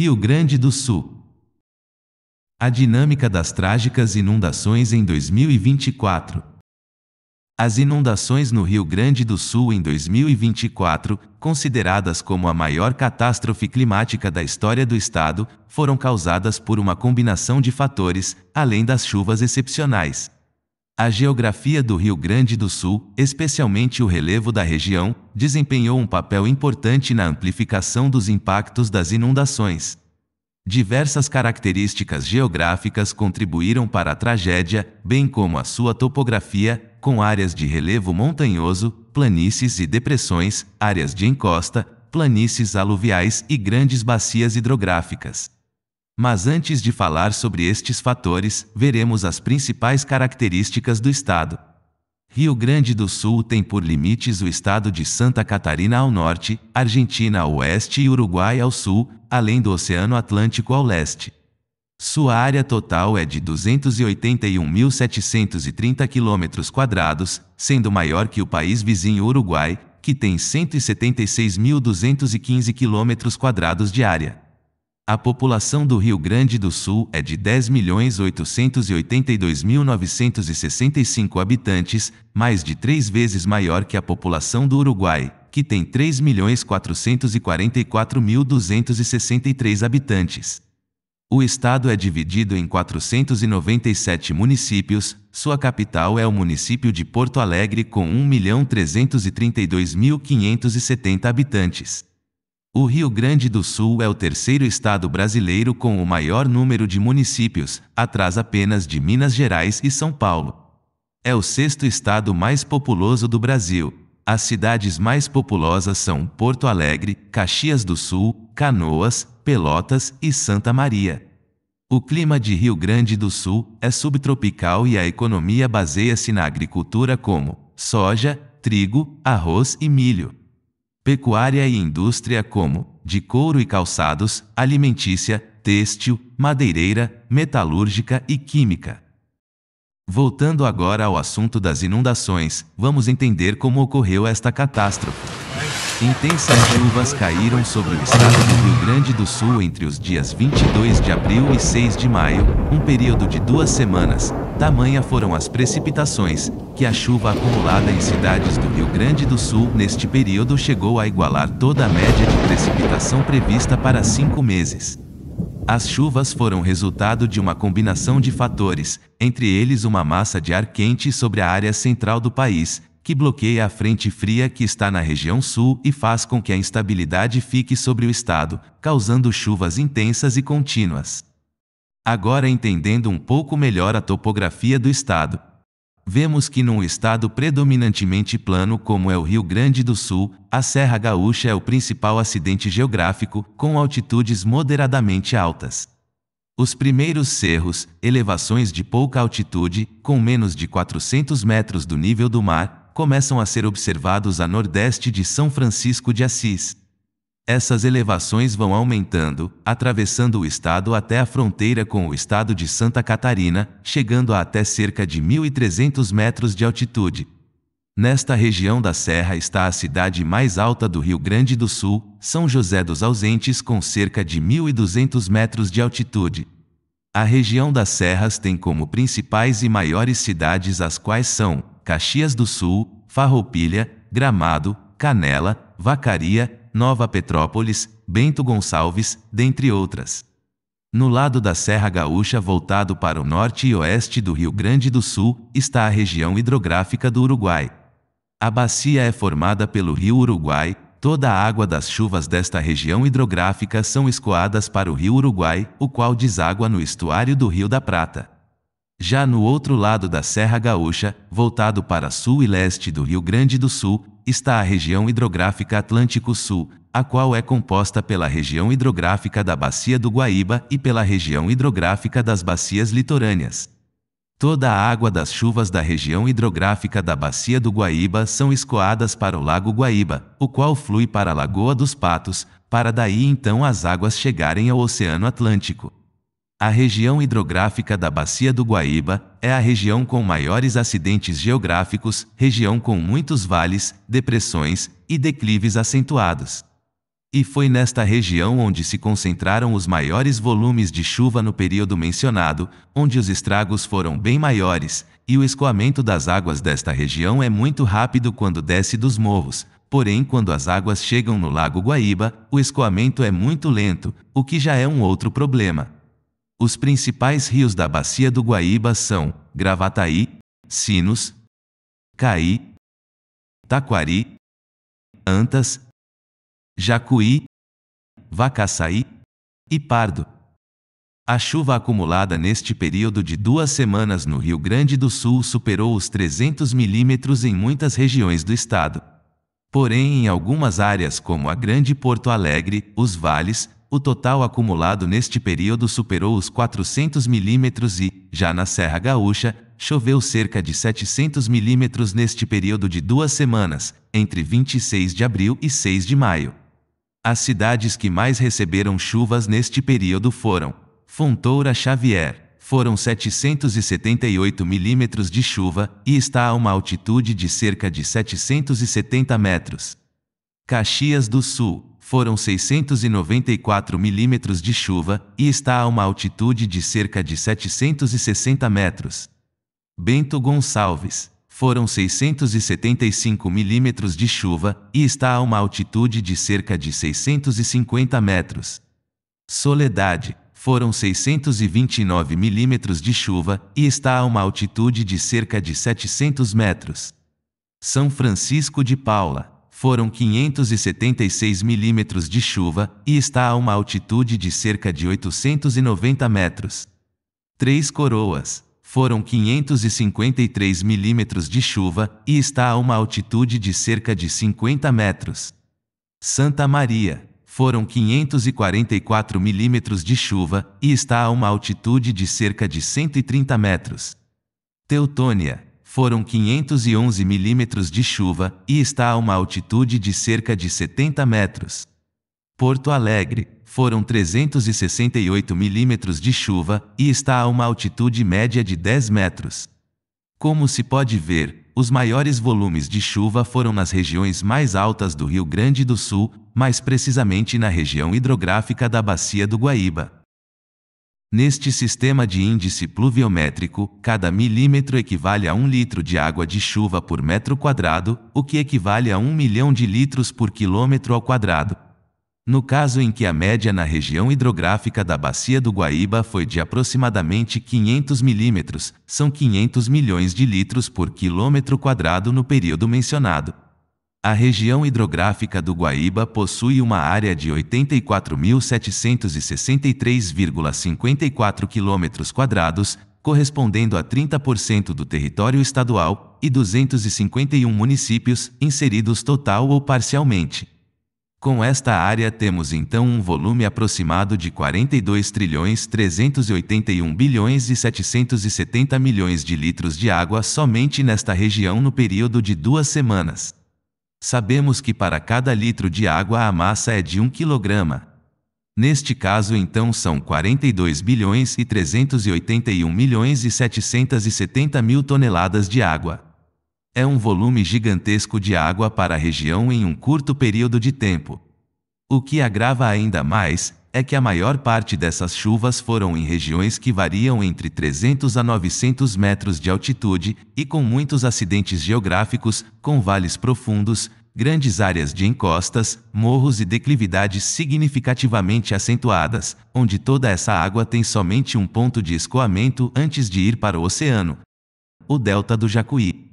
Rio Grande do Sul. A dinâmica das trágicas inundações em 2024. As inundações no Rio Grande do Sul em 2024, consideradas como a maior catástrofe climática da história do estado, foram causadas por uma combinação de fatores, além das chuvas excepcionais. A geografia do Rio Grande do Sul, especialmente o relevo da região, desempenhou um papel importante na amplificação dos impactos das inundações. Diversas características geográficas contribuíram para a tragédia, bem como a sua topografia, com áreas de relevo montanhoso, planícies e depressões, áreas de encosta, planícies aluviais e grandes bacias hidrográficas. Mas antes de falar sobre estes fatores, veremos as principais características do estado. Rio Grande do Sul tem por limites o estado de Santa Catarina ao norte, Argentina ao oeste e Uruguai ao sul, além do Oceano Atlântico ao leste. Sua área total é de 281.730 km, sendo maior que o país vizinho Uruguai, que tem 176.215 km de área. A população do Rio Grande do Sul é de 10.882.965 habitantes, mais de três vezes maior que a população do Uruguai, que tem 3.444.263 habitantes. O estado é dividido em 497 municípios, sua capital é o município de Porto Alegre com 1.332.570 habitantes. O Rio Grande do Sul é o terceiro estado brasileiro com o maior número de municípios, atrás apenas de Minas Gerais e São Paulo. É o sexto estado mais populoso do Brasil. As cidades mais populosas são Porto Alegre, Caxias do Sul, Canoas, Pelotas e Santa Maria. O clima de Rio Grande do Sul é subtropical e a economia baseia-se na agricultura como soja, trigo, arroz e milho pecuária e indústria como de couro e calçados, alimentícia, têxtil, madeireira, metalúrgica e química. Voltando agora ao assunto das inundações, vamos entender como ocorreu esta catástrofe. Intensas chuvas caíram sobre o estado do Rio Grande do Sul entre os dias 22 de abril e 6 de maio, um período de duas semanas, Tamanha foram as precipitações, que a chuva acumulada em cidades do Rio Grande do Sul neste período chegou a igualar toda a média de precipitação prevista para cinco meses. As chuvas foram resultado de uma combinação de fatores, entre eles uma massa de ar quente sobre a área central do país, que bloqueia a frente fria que está na região sul e faz com que a instabilidade fique sobre o estado, causando chuvas intensas e contínuas. Agora entendendo um pouco melhor a topografia do estado, vemos que num estado predominantemente plano como é o Rio Grande do Sul, a Serra Gaúcha é o principal acidente geográfico, com altitudes moderadamente altas. Os primeiros cerros, elevações de pouca altitude, com menos de 400 metros do nível do mar, começam a ser observados a nordeste de São Francisco de Assis. Essas elevações vão aumentando, atravessando o estado até a fronteira com o estado de Santa Catarina, chegando a até cerca de 1.300 metros de altitude. Nesta região da serra está a cidade mais alta do Rio Grande do Sul, São José dos Ausentes, com cerca de 1.200 metros de altitude. A região das serras tem como principais e maiores cidades as quais são Caxias do Sul, Farroupilha, Gramado, Canela, Vacaria, Nova Petrópolis, Bento Gonçalves, dentre outras. No lado da Serra Gaúcha, voltado para o norte e oeste do Rio Grande do Sul, está a região hidrográfica do Uruguai. A bacia é formada pelo Rio Uruguai, toda a água das chuvas desta região hidrográfica são escoadas para o Rio Uruguai, o qual deságua no estuário do Rio da Prata. Já no outro lado da Serra Gaúcha, voltado para sul e leste do Rio Grande do Sul, está a região hidrográfica Atlântico Sul, a qual é composta pela região hidrográfica da Bacia do Guaíba e pela região hidrográfica das bacias litorâneas. Toda a água das chuvas da região hidrográfica da Bacia do Guaíba são escoadas para o Lago Guaíba, o qual flui para a Lagoa dos Patos, para daí então as águas chegarem ao Oceano Atlântico. A região hidrográfica da Bacia do Guaíba é a região com maiores acidentes geográficos, região com muitos vales, depressões e declives acentuados. E foi nesta região onde se concentraram os maiores volumes de chuva no período mencionado, onde os estragos foram bem maiores, e o escoamento das águas desta região é muito rápido quando desce dos morros, porém, quando as águas chegam no Lago Guaíba, o escoamento é muito lento, o que já é um outro problema. Os principais rios da bacia do Guaíba são Gravataí, Sinos, Caí, Taquari, Antas, Jacuí, Vacaçaí e Pardo. A chuva acumulada neste período de duas semanas no Rio Grande do Sul superou os 300 milímetros em muitas regiões do estado. Porém, em algumas áreas como a Grande Porto Alegre, os vales, o total acumulado neste período superou os 400 milímetros e, já na Serra Gaúcha, choveu cerca de 700 milímetros neste período de duas semanas, entre 26 de abril e 6 de maio. As cidades que mais receberam chuvas neste período foram Fontoura Xavier, foram 778 milímetros de chuva e está a uma altitude de cerca de 770 metros. Caxias do Sul, foram 694 milímetros de chuva, e está a uma altitude de cerca de 760 metros. Bento Gonçalves, foram 675 milímetros de chuva, e está a uma altitude de cerca de 650 metros. Soledade, foram 629 milímetros de chuva, e está a uma altitude de cerca de 700 metros. São Francisco de Paula, foram 576 milímetros de chuva, e está a uma altitude de cerca de 890 metros. Três Coroas. Foram 553 milímetros de chuva, e está a uma altitude de cerca de 50 metros. Santa Maria. Foram 544 milímetros de chuva, e está a uma altitude de cerca de 130 metros. Teutônia foram 511 milímetros de chuva, e está a uma altitude de cerca de 70 metros. Porto Alegre, foram 368 milímetros de chuva, e está a uma altitude média de 10 metros. Como se pode ver, os maiores volumes de chuva foram nas regiões mais altas do Rio Grande do Sul, mais precisamente na região hidrográfica da Bacia do Guaíba. Neste sistema de índice pluviométrico, cada milímetro equivale a um litro de água de chuva por metro quadrado, o que equivale a um milhão de litros por quilômetro ao quadrado. No caso em que a média na região hidrográfica da bacia do Guaíba foi de aproximadamente 500 milímetros, são 500 milhões de litros por quilômetro quadrado no período mencionado a região hidrográfica do Guaíba possui uma área de 84.763,54 km, correspondendo a 30% do território estadual, e 251 municípios, inseridos total ou parcialmente. Com esta área temos então um volume aproximado de 42 trilhões 381 bilhões e 770 milhões de litros de água somente nesta região no período de duas semanas. Sabemos que para cada litro de água a massa é de 1 kg. Neste caso então são 42 bilhões e 381 milhões e 770 mil toneladas de água. É um volume gigantesco de água para a região em um curto período de tempo. O que agrava ainda mais é que a maior parte dessas chuvas foram em regiões que variam entre 300 a 900 metros de altitude e com muitos acidentes geográficos, com vales profundos, grandes áreas de encostas, morros e declividades significativamente acentuadas, onde toda essa água tem somente um ponto de escoamento antes de ir para o oceano o delta do Jacuí.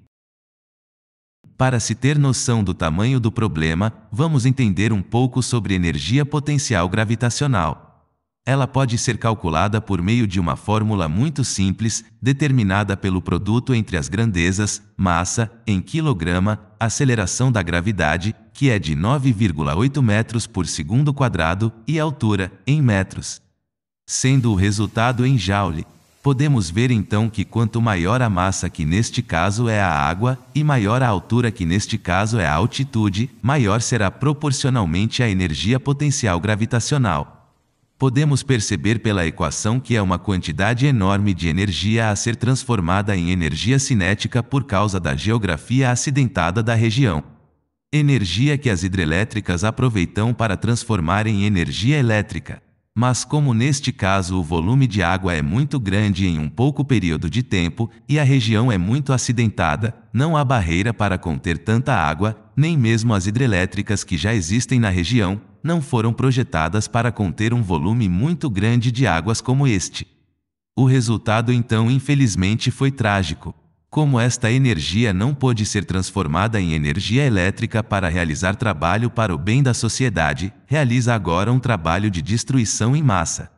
Para se ter noção do tamanho do problema, vamos entender um pouco sobre energia potencial gravitacional. Ela pode ser calculada por meio de uma fórmula muito simples, determinada pelo produto entre as grandezas, massa, em quilograma, aceleração da gravidade, que é de 9,8 metros por segundo quadrado, e altura, em metros. Sendo o resultado em joule. Podemos ver então que quanto maior a massa que neste caso é a água, e maior a altura que neste caso é a altitude, maior será proporcionalmente a energia potencial gravitacional. Podemos perceber pela equação que é uma quantidade enorme de energia a ser transformada em energia cinética por causa da geografia acidentada da região. Energia que as hidrelétricas aproveitam para transformar em energia elétrica mas como neste caso o volume de água é muito grande em um pouco período de tempo e a região é muito acidentada, não há barreira para conter tanta água, nem mesmo as hidrelétricas que já existem na região, não foram projetadas para conter um volume muito grande de águas como este. O resultado então infelizmente foi trágico como esta energia não pôde ser transformada em energia elétrica para realizar trabalho para o bem da sociedade, realiza agora um trabalho de destruição em massa.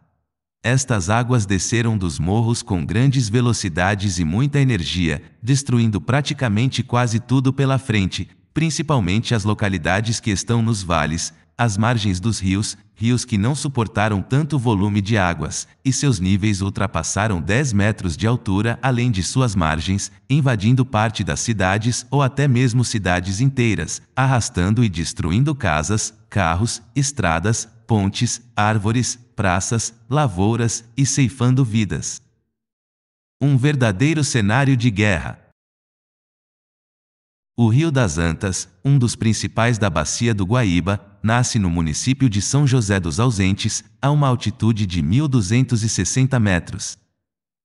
Estas águas desceram dos morros com grandes velocidades e muita energia, destruindo praticamente quase tudo pela frente, principalmente as localidades que estão nos vales, as margens dos rios, rios que não suportaram tanto volume de águas, e seus níveis ultrapassaram 10 metros de altura além de suas margens, invadindo parte das cidades ou até mesmo cidades inteiras, arrastando e destruindo casas, carros, estradas, pontes, árvores, praças, lavouras e ceifando vidas. Um verdadeiro cenário de guerra. O Rio das Antas, um dos principais da bacia do Guaíba, nasce no município de São José dos Ausentes, a uma altitude de 1.260 metros.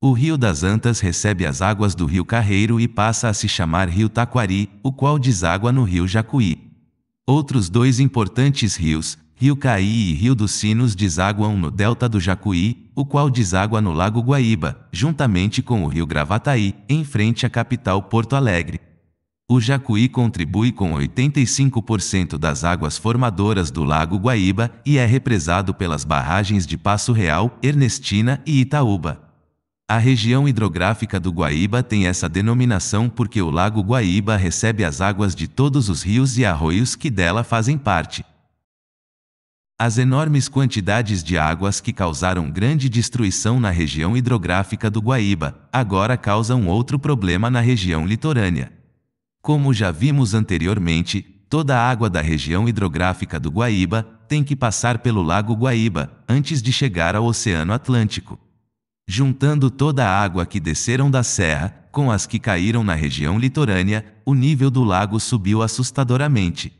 O Rio das Antas recebe as águas do Rio Carreiro e passa a se chamar Rio Taquari, o qual deságua no Rio Jacuí. Outros dois importantes rios, Rio Caí e Rio dos Sinos desaguam no delta do Jacuí, o qual deságua no Lago Guaíba, juntamente com o Rio Gravataí, em frente à capital Porto Alegre. O Jacuí contribui com 85% das águas formadoras do Lago Guaíba e é represado pelas barragens de Passo Real, Ernestina e Itaúba. A região hidrográfica do Guaíba tem essa denominação porque o Lago Guaíba recebe as águas de todos os rios e arroios que dela fazem parte. As enormes quantidades de águas que causaram grande destruição na região hidrográfica do Guaíba agora causam outro problema na região litorânea. Como já vimos anteriormente, toda a água da região hidrográfica do Guaíba tem que passar pelo Lago Guaíba antes de chegar ao Oceano Atlântico. Juntando toda a água que desceram da serra com as que caíram na região litorânea, o nível do lago subiu assustadoramente.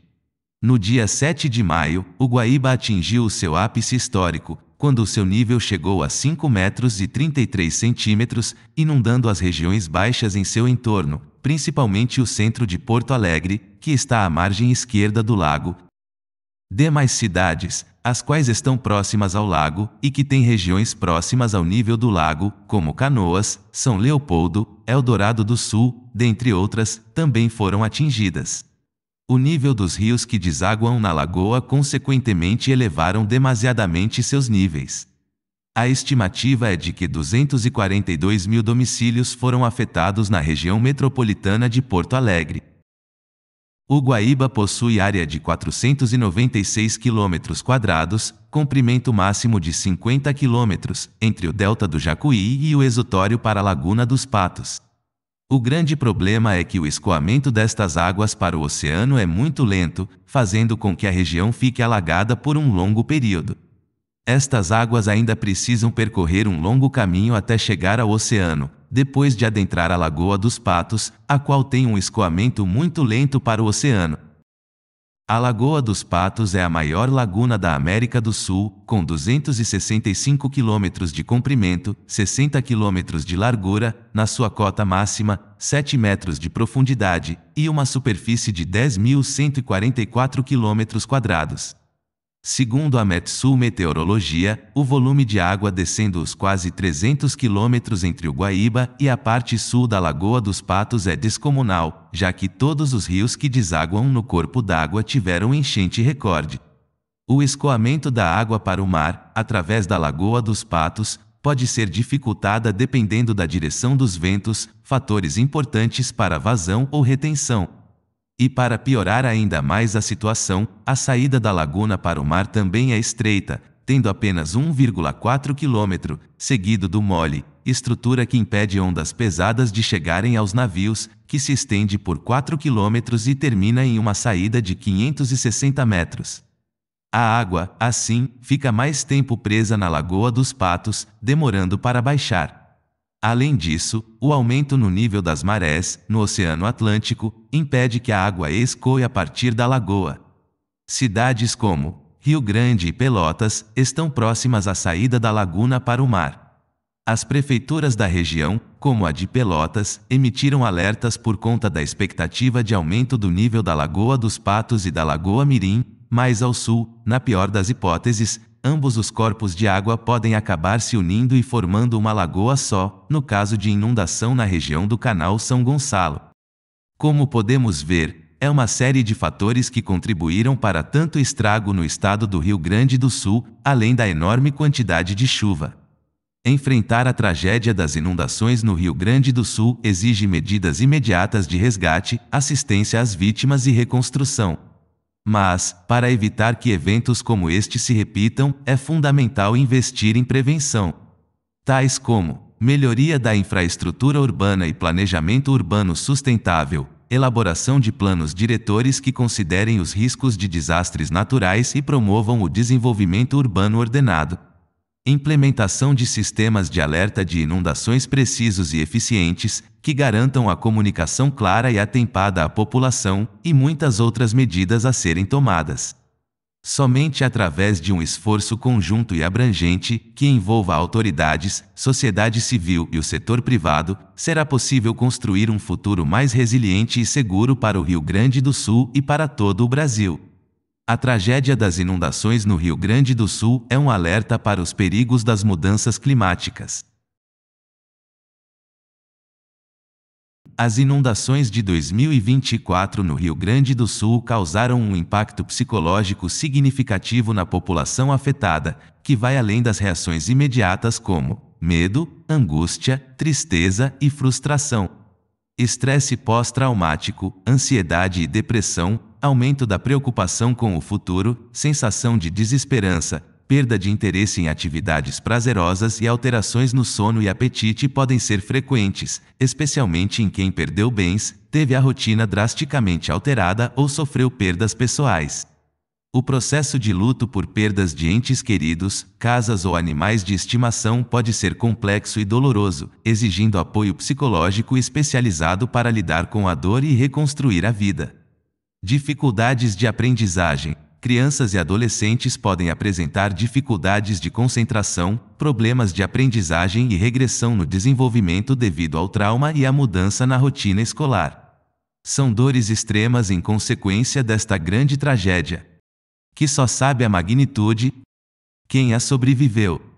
No dia 7 de maio, o Guaíba atingiu o seu ápice histórico, quando seu nível chegou a 5 metros e 33 centímetros, inundando as regiões baixas em seu entorno, principalmente o centro de Porto Alegre, que está à margem esquerda do lago. Demais cidades, as quais estão próximas ao lago e que têm regiões próximas ao nível do lago, como Canoas, São Leopoldo, Eldorado do Sul, dentre outras, também foram atingidas. O nível dos rios que desaguam na lagoa consequentemente elevaram demasiadamente seus níveis. A estimativa é de que 242 mil domicílios foram afetados na região metropolitana de Porto Alegre. O Guaíba possui área de 496 km quadrados, comprimento máximo de 50 km, entre o delta do Jacuí e o exutório para a Laguna dos Patos. O grande problema é que o escoamento destas águas para o oceano é muito lento, fazendo com que a região fique alagada por um longo período. Estas águas ainda precisam percorrer um longo caminho até chegar ao oceano, depois de adentrar a Lagoa dos Patos, a qual tem um escoamento muito lento para o oceano. A Lagoa dos Patos é a maior laguna da América do Sul, com 265 quilômetros de comprimento, 60 quilômetros de largura, na sua cota máxima, 7 metros de profundidade, e uma superfície de 10.144 quilômetros quadrados. Segundo a Metsul Meteorologia, o volume de água descendo os quase 300 quilômetros entre o Guaíba e a parte sul da Lagoa dos Patos é descomunal, já que todos os rios que desaguam no corpo d'água tiveram enchente recorde. O escoamento da água para o mar, através da Lagoa dos Patos, pode ser dificultada dependendo da direção dos ventos, fatores importantes para vazão ou retenção, e para piorar ainda mais a situação, a saída da laguna para o mar também é estreita, tendo apenas 1,4 km, seguido do mole, estrutura que impede ondas pesadas de chegarem aos navios, que se estende por 4 km e termina em uma saída de 560 metros. A água, assim, fica mais tempo presa na Lagoa dos Patos, demorando para baixar. Além disso, o aumento no nível das marés, no Oceano Atlântico, impede que a água escoe a partir da lagoa. Cidades como Rio Grande e Pelotas estão próximas à saída da laguna para o mar. As prefeituras da região, como a de Pelotas, emitiram alertas por conta da expectativa de aumento do nível da Lagoa dos Patos e da Lagoa Mirim, mais ao sul, na pior das hipóteses, ambos os corpos de água podem acabar se unindo e formando uma lagoa só, no caso de inundação na região do Canal São Gonçalo. Como podemos ver, é uma série de fatores que contribuíram para tanto estrago no estado do Rio Grande do Sul, além da enorme quantidade de chuva. Enfrentar a tragédia das inundações no Rio Grande do Sul exige medidas imediatas de resgate, assistência às vítimas e reconstrução. Mas, para evitar que eventos como este se repitam, é fundamental investir em prevenção. Tais como melhoria da infraestrutura urbana e planejamento urbano sustentável, elaboração de planos diretores que considerem os riscos de desastres naturais e promovam o desenvolvimento urbano ordenado. Implementação de sistemas de alerta de inundações precisos e eficientes, que garantam a comunicação clara e atempada à população, e muitas outras medidas a serem tomadas. Somente através de um esforço conjunto e abrangente, que envolva autoridades, sociedade civil e o setor privado, será possível construir um futuro mais resiliente e seguro para o Rio Grande do Sul e para todo o Brasil. A tragédia das inundações no Rio Grande do Sul é um alerta para os perigos das mudanças climáticas. As inundações de 2024 no Rio Grande do Sul causaram um impacto psicológico significativo na população afetada, que vai além das reações imediatas como medo, angústia, tristeza e frustração. Estresse pós-traumático, ansiedade e depressão aumento da preocupação com o futuro, sensação de desesperança, perda de interesse em atividades prazerosas e alterações no sono e apetite podem ser frequentes, especialmente em quem perdeu bens, teve a rotina drasticamente alterada ou sofreu perdas pessoais. O processo de luto por perdas de entes queridos, casas ou animais de estimação pode ser complexo e doloroso, exigindo apoio psicológico especializado para lidar com a dor e reconstruir a vida. Dificuldades de aprendizagem. Crianças e adolescentes podem apresentar dificuldades de concentração, problemas de aprendizagem e regressão no desenvolvimento devido ao trauma e à mudança na rotina escolar. São dores extremas em consequência desta grande tragédia. Que só sabe a magnitude quem a sobreviveu.